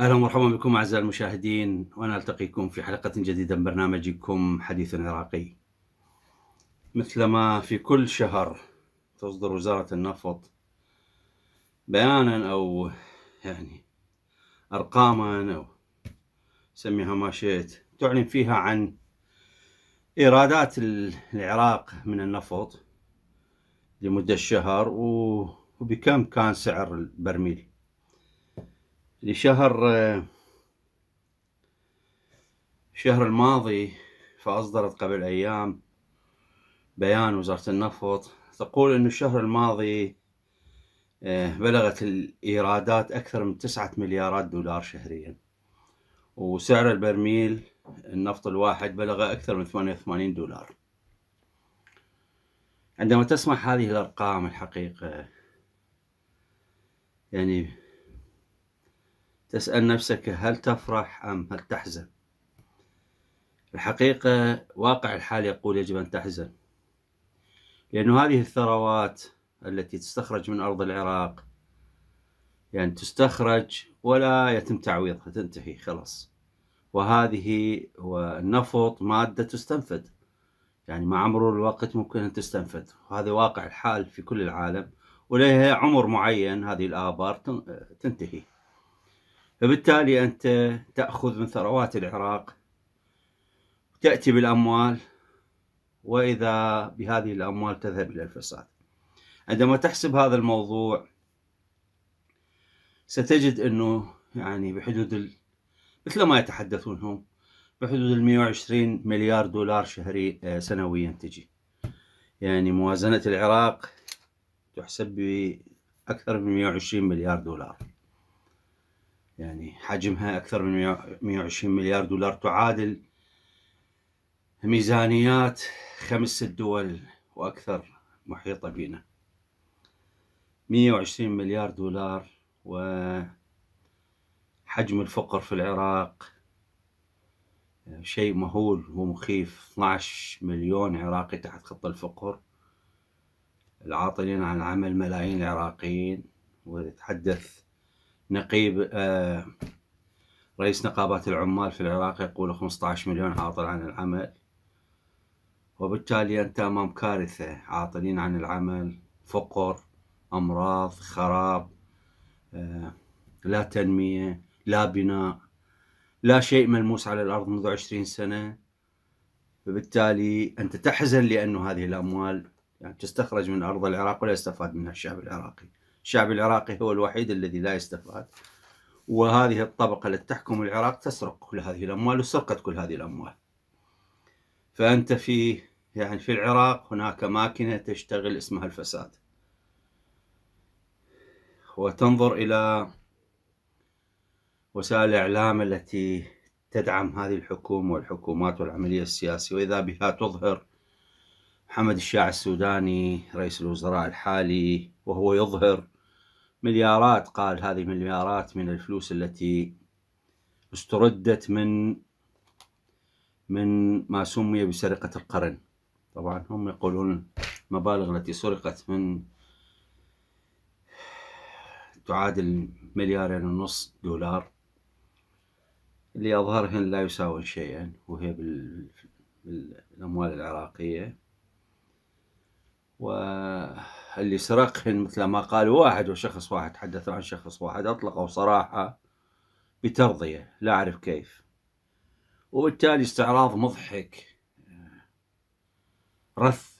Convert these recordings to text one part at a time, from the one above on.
اهلا ومرحبا بكم اعزائي المشاهدين وانا التقيكم في حلقه جديده من برنامجكم حديث عراقي. مثلما في كل شهر تصدر وزاره النفط بيانا او يعني أرقاما أو سميها ما شئت تعلن فيها عن إيرادات العراق من النفط لمدة شهر وبكم كان سعر البرميل لشهر الشهر الماضي فأصدرت قبل أيام بيان وزارة النفط تقول أن الشهر الماضي آه، بلغت الإيرادات أكثر من 9 مليارات دولار شهريا وسعر البرميل النفط الواحد بلغ أكثر من 88 دولار عندما تسمع هذه الأرقام الحقيقة يعني تسأل نفسك هل تفرح أم هل تحزن الحقيقة واقع الحال يقول يجب أن تحزن لأن هذه الثروات التي تستخرج من أرض العراق يعني تستخرج ولا يتم تعويضها تنتهي خلاص وهذه والنفط مادة تستنفد يعني مع مرور الوقت ممكن أن تستنفد وهذا واقع الحال في كل العالم ولها عمر معين هذه الآبار تنتهي فبالتالي أنت تأخذ من ثروات العراق تأتي بالأموال وإذا بهذه الأموال تذهب إلى الفساد عندما تحسب هذا الموضوع ستجد انه يعني بحدود ال... مثل ما يتحدثون هم بحدود ال 120 مليار دولار شهري آه، سنويا تجي يعني موازنة العراق تحسب بأكثر من 120 مليار دولار يعني حجمها أكثر من 120 مليار دولار تعادل ميزانيات خمس ست دول وأكثر محيطة بنا 120 مليار دولار وحجم الفقر في العراق آه، شيء مهول ومخيف 12 مليون عراقي تحت خط الفقر العاطلين عن العمل ملايين العراقيين ويتحدث نقيب آه، رئيس نقابات العمال في العراق يقول 15 مليون عاطل عن العمل وبالتالي أنت أمام كارثة عاطلين عن العمل فقر امراض خراب آه، لا تنميه لا بناء لا شيء ملموس على الارض منذ عشرين سنه فبالتالي انت تحزن لانه هذه الاموال يعني تستخرج من ارض العراق ولا يستفاد منها الشعب العراقي الشعب العراقي هو الوحيد الذي لا يستفاد وهذه الطبقة التي تحكم العراق تسرق كل هذه الأموال وسرقت كل هذه الأموال فأنت في يعني في العراق هناك ماكينة تشتغل اسمها الفساد وتنظر إلى وسائل الإعلام التي تدعم هذه الحكومة والحكومات والعملية السياسية وإذا بها تظهر محمد الشاع السوداني رئيس الوزراء الحالي وهو يظهر مليارات قال هذه مليارات من الفلوس التي استردت من من ما سمي بسرقة القرن طبعا هم يقولون المبالغ التي سرقت من تعادل مليارين ونص دولار اللي أظهرهن لا يساوي شيئا وهي بالأموال العراقية واللي سرقهن مثل ما قال واحد وشخص واحد تحدثوا عن شخص واحد أطلقوا صراحة بترضية لا أعرف كيف وبالتالي استعراض مضحك رث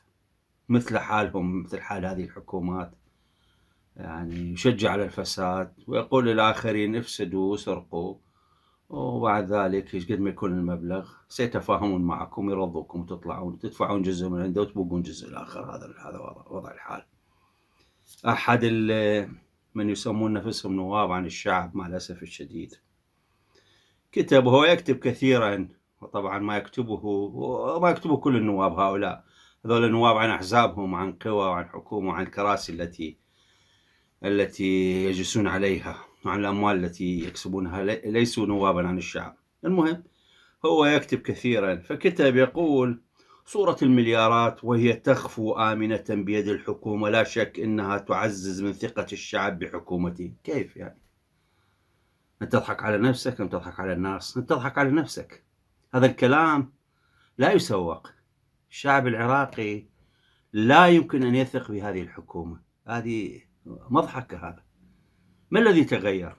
مثل حالهم مثل حال هذه الحكومات يعني يشجع على الفساد ويقول للآخرين افسدوا وسرقوا وبعد ذلك ايش قد ما يكون المبلغ سيتفاهمون معكم يرضوكم وتطلعون تدفعون جزء من عنده وتبقون جزء الاخر هذا هذا وضع الحال. احد من يسمون نفسهم نواب عن الشعب مع الاسف الشديد. كتب هو يكتب كثيرا وطبعا ما يكتبه وما يكتبه كل النواب هؤلاء هذول النواب عن احزابهم وعن قوى وعن حكومه وعن الكراسي التي التي يجلسون عليها وعن الأموال التي يكسبونها ليسوا نوابا عن الشعب المهم هو يكتب كثيرا فكتب يقول صورة المليارات وهي تخفو آمنة بيد الحكومة لا شك أنها تعزز من ثقة الشعب بحكومته كيف يعني أنت تضحك على نفسك أم تضحك على الناس أنت تضحك على نفسك هذا الكلام لا يسوق الشعب العراقي لا يمكن أن يثق بهذه الحكومة هذه مضحك هذا ما الذي تغير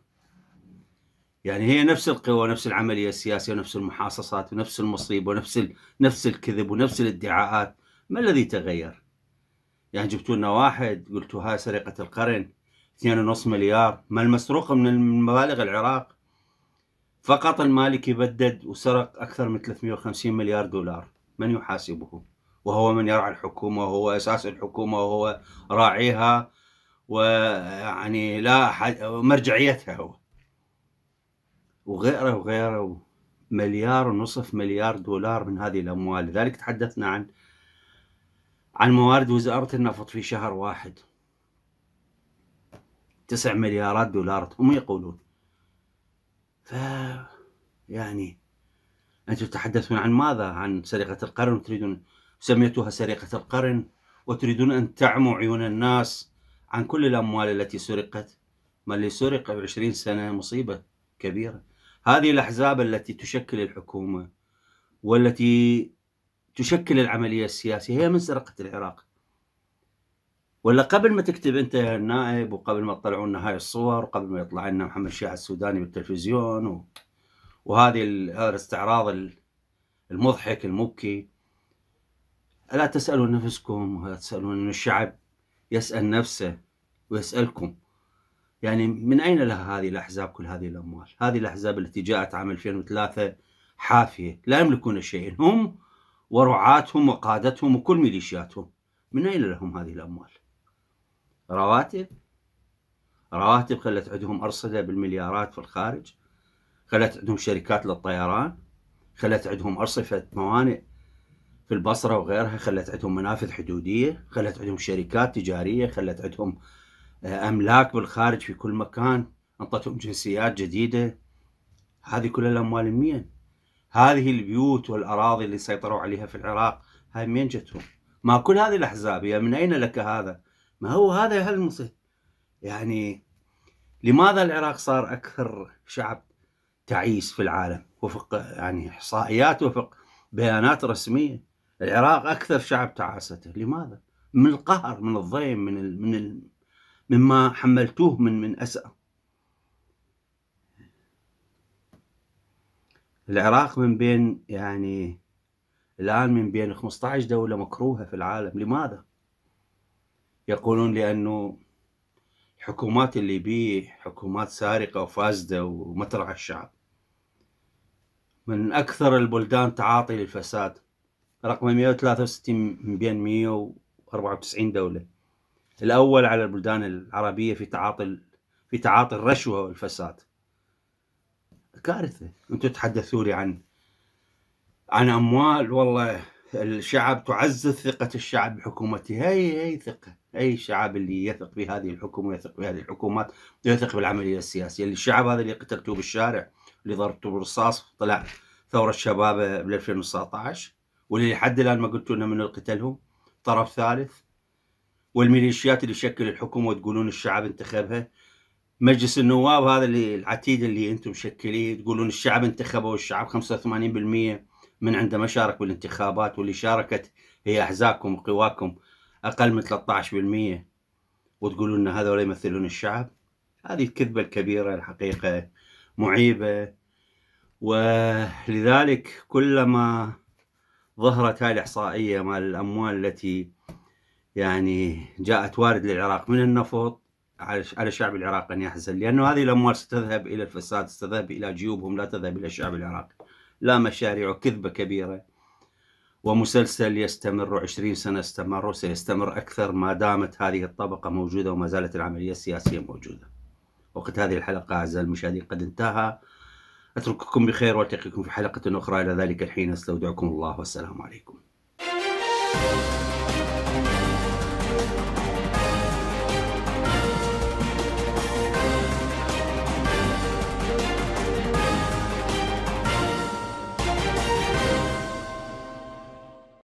يعني هي نفس القوى ونفس العمليه السياسيه ونفس المحاصصات ونفس المصيبه ونفس ال... نفس الكذب ونفس الادعاءات ما الذي تغير يعني جبتوا لنا واحد قلتوا هاي سرقه القرن 2.5 مليار ما المسروق من مبالغ العراق فقط المالكي بدد وسرق اكثر من 350 مليار دولار من يحاسبه وهو من يرعى الحكومه وهو اساس الحكومه وهو راعيها ويعني لا حد مرجعيتها هو وغيره وغيره مليار ونصف مليار دولار من هذه الأموال لذلك تحدثنا عن عن موارد وزارة النفط في شهر واحد تسع مليارات دولار هم يقولون ف يعني أنتم تتحدثون عن ماذا؟ عن سرقة القرن وتريدون سميتوها سرقة القرن وتريدون أن تعموا عيون الناس عن كل الأموال التي سرقت ما اللي سرق 20 سنة مصيبة كبيرة هذه الأحزاب التي تشكل الحكومة والتي تشكل العملية السياسية هي من سرقت العراق ولا قبل ما تكتب انت يا النائب وقبل ما تطلعوا لنا هاي الصور وقبل ما يطلع لنا محمد شاه السوداني بالتلفزيون و... وهذه هذا الاستعراض المضحك المبكي الا تسالون نفسكم ولا تسالون الشعب يسأل نفسه ويسألكم يعني من أين لها هذه الأحزاب كل هذه الأموال هذه الأحزاب التي جاءت عام 2003 حافية لا يملكون شيئا هم ورعاتهم وقادتهم وكل ميليشياتهم من أين لهم هذه الأموال رواتب رواتب خلت عندهم أرصدة بالمليارات في الخارج خلت عندهم شركات للطيران خلت عندهم أرصفة موانئ في البصرة وغيرها خلت عندهم منافذ حدودية خلت عندهم شركات تجارية خلت عندهم آه، أملاك بالخارج في كل مكان أنطتهم جنسيات جديدة هذه كل الأموال منين هذه البيوت والأراضي اللي سيطروا عليها في العراق هاي منين جتهم ما كل هذه الأحزاب هي من أين لك هذا ما هو هذا هل يعني لماذا العراق صار أكثر شعب تعيس في العالم وفق يعني إحصائيات وفق بيانات رسمية العراق اكثر شعب تعاسته لماذا من القهر من الضيم من الـ من الـ مما حملتوه من من اسى العراق من بين يعني الان من بين 15 دوله مكروهه في العالم لماذا يقولون لانه الحكومات الليبية حكومات سارقة وفاسدة ومترعة الشعب من أكثر البلدان تعاطي للفساد رقم 163 من بين 194 دولة الأول على البلدان العربية في تعاطي في تعاطي الرشوة والفساد كارثة أنتم تحدثوا لي عن عن أموال والله الشعب تعزز ثقة الشعب بحكومته هي هي ثقة أي شعب اللي يثق بهذه الحكومة ويثق بهذه الحكومات يثق بالعملية السياسية اللي الشعب هذا اللي قتلتوه بالشارع اللي ضربته بالرصاص طلع ثورة شبابه بال 2019 واللي لحد الان ما قلتوا لنا من قتلهم طرف ثالث والميليشيات اللي شكل الحكومه وتقولون الشعب انتخبها مجلس النواب هذا اللي العتيد اللي انتم مشكليه تقولون الشعب انتخبه والشعب 85% من عنده ما شارك بالانتخابات واللي شاركت هي احزابكم وقواكم اقل من 13% وتقولون ان هذول يمثلون الشعب هذه الكذبه الكبيره الحقيقه معيبه ولذلك كلما ظهرت هاي الإحصائية مال الأموال التي يعني جاءت وارد للعراق من النفط على الشعب العراقي أن يحزن لأنه هذه الأموال ستذهب إلى الفساد ستذهب إلى جيوبهم لا تذهب إلى الشعب العراقي لا مشاريع كذبة كبيرة ومسلسل يستمر 20 سنة استمر وسيستمر أكثر ما دامت هذه الطبقة موجودة وما زالت العملية السياسية موجودة وقت هذه الحلقة أعزائي المشاهدين قد انتهى أترككم بخير وألتقيكم في حلقة أخرى إلى ذلك الحين أستودعكم الله والسلام عليكم